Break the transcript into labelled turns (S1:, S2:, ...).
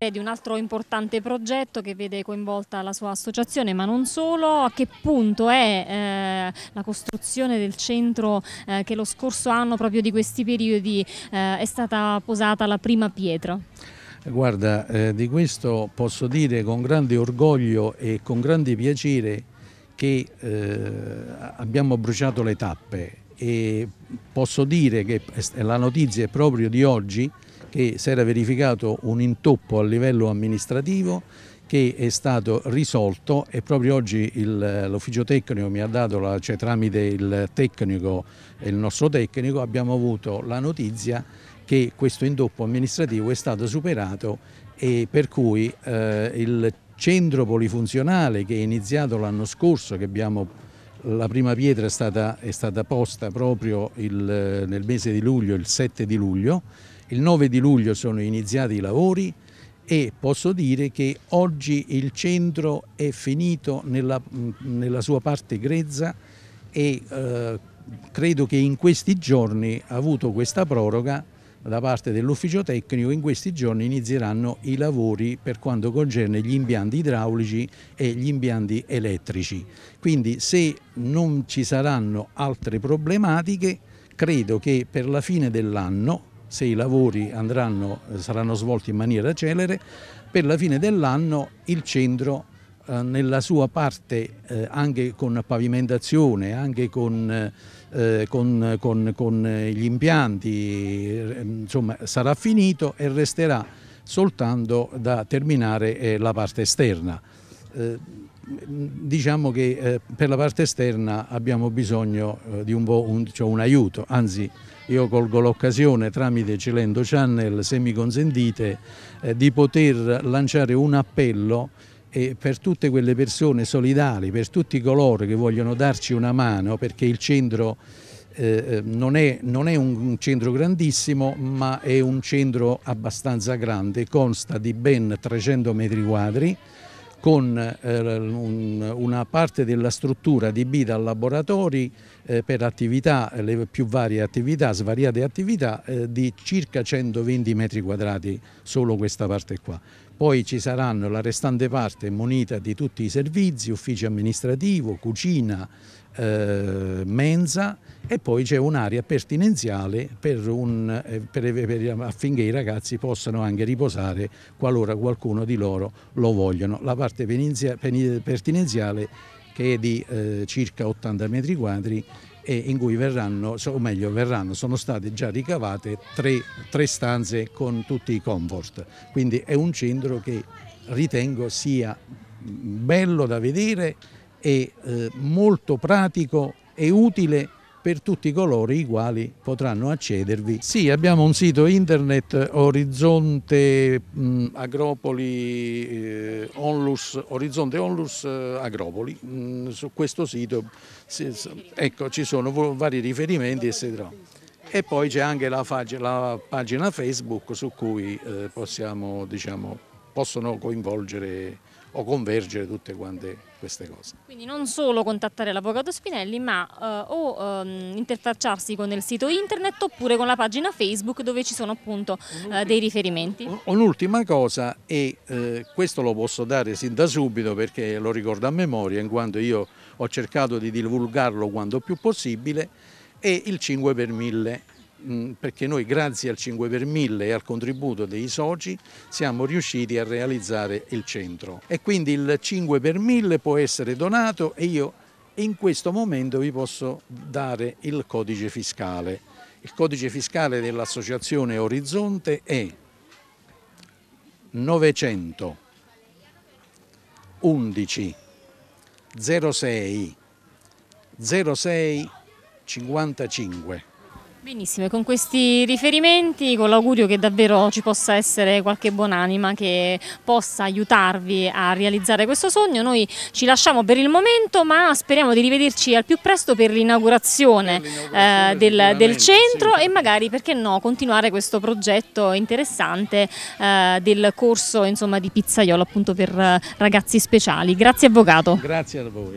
S1: È di un altro importante progetto che vede coinvolta la sua associazione, ma non solo. A che punto è eh, la costruzione del centro eh, che lo scorso anno, proprio di questi periodi, eh, è stata posata la prima pietra?
S2: Guarda, eh, di questo posso dire con grande orgoglio e con grande piacere che eh, abbiamo bruciato le tappe e posso dire che la notizia è proprio di oggi che si era verificato un intoppo a livello amministrativo che è stato risolto e proprio oggi l'ufficio tecnico mi ha dato, la, cioè tramite il tecnico, il nostro tecnico, abbiamo avuto la notizia che questo indoppo amministrativo è stato superato e per cui eh, il centro polifunzionale che è iniziato l'anno scorso, che abbiamo, la prima pietra è stata, è stata posta proprio il, nel mese di luglio, il 7 di luglio, il 9 di luglio sono iniziati i lavori e posso dire che oggi il centro è finito nella, nella sua parte grezza e eh, credo che in questi giorni ha avuto questa proroga da parte dell'ufficio tecnico in questi giorni inizieranno i lavori per quanto concerne gli impianti idraulici e gli impianti elettrici. Quindi se non ci saranno altre problematiche credo che per la fine dell'anno se i lavori andranno, eh, saranno svolti in maniera celere, per la fine dell'anno il centro eh, nella sua parte eh, anche con pavimentazione, anche con, eh, con, con, con gli impianti, eh, insomma, sarà finito e resterà soltanto da terminare la parte esterna. Eh, diciamo che eh, per la parte esterna abbiamo bisogno eh, di un, un, cioè un, aiuto, anzi io colgo l'occasione tramite Cilendo Channel, se mi consentite, eh, di poter lanciare un appello e eh, per tutte quelle persone solidali, per tutti coloro che vogliono darci una mano, perché il centro eh, non, è, non, è, un centro grandissimo ma è un centro abbastanza grande, consta di ben 300 metri quadri con eh, un, una parte della struttura di Bida laboratori eh, per attività, le più varie attività, svariate attività, eh, di circa 120 metri quadrati solo questa parte qua. Poi ci saranno la restante parte munita di tutti i servizi, ufficio amministrativo, cucina, eh, mensa e poi c'è un'area pertinenziale per un, eh, per, per, affinché i ragazzi possano anche riposare qualora qualcuno di loro lo vogliono. La parte pertinenziale che è di eh, circa 80 metri quadri e in cui verranno, o meglio verranno, sono state già ricavate tre, tre stanze con tutti i comfort. Quindi è un centro che ritengo sia bello da vedere e eh, molto pratico e utile per tutti coloro i quali potranno accedervi. Sì, abbiamo un sito internet Orizzonte mh, Agropoli eh, Onlus, Orizzonte Onlus eh, Agropoli. Mh, su questo sito sì, ecco, ci sono vari riferimenti eccetera. E poi c'è anche la, la, pagina Facebook su cui eh, possiamo diciamo, possono coinvolgere o convergere tutte quante queste cose.
S1: Quindi non solo contattare l'avvocato Spinelli ma eh, o eh, interfacciarsi con il sito internet oppure con la pagina Facebook dove ci sono appunto eh, dei riferimenti.
S2: Un'ultima cosa e eh, questo lo posso dare sin da subito perché lo ricordo a memoria in quanto io ho cercato di divulgarlo quanto più possibile è il 5 per 1000 perché noi grazie al 5 per 1000 e al contributo dei soci siamo riusciti a realizzare il centro e quindi il 5 per 1000 può essere donato e io in questo momento vi posso dare il codice fiscale. Il codice fiscale dell'associazione Orizzonte è 900 11 06 06 55
S1: Benissimo, e con questi riferimenti, con l'augurio che davvero ci possa essere qualche buonanima che possa aiutarvi a realizzare questo sogno, noi ci lasciamo per il momento ma speriamo di rivederci al più presto per l'inaugurazione eh, del, del, centro sì. e magari perché no continuare questo progetto interessante eh, del corso insomma, di pizzaiolo appunto per eh, ragazzi speciali. Grazie Avvocato.
S2: Grazie a voi.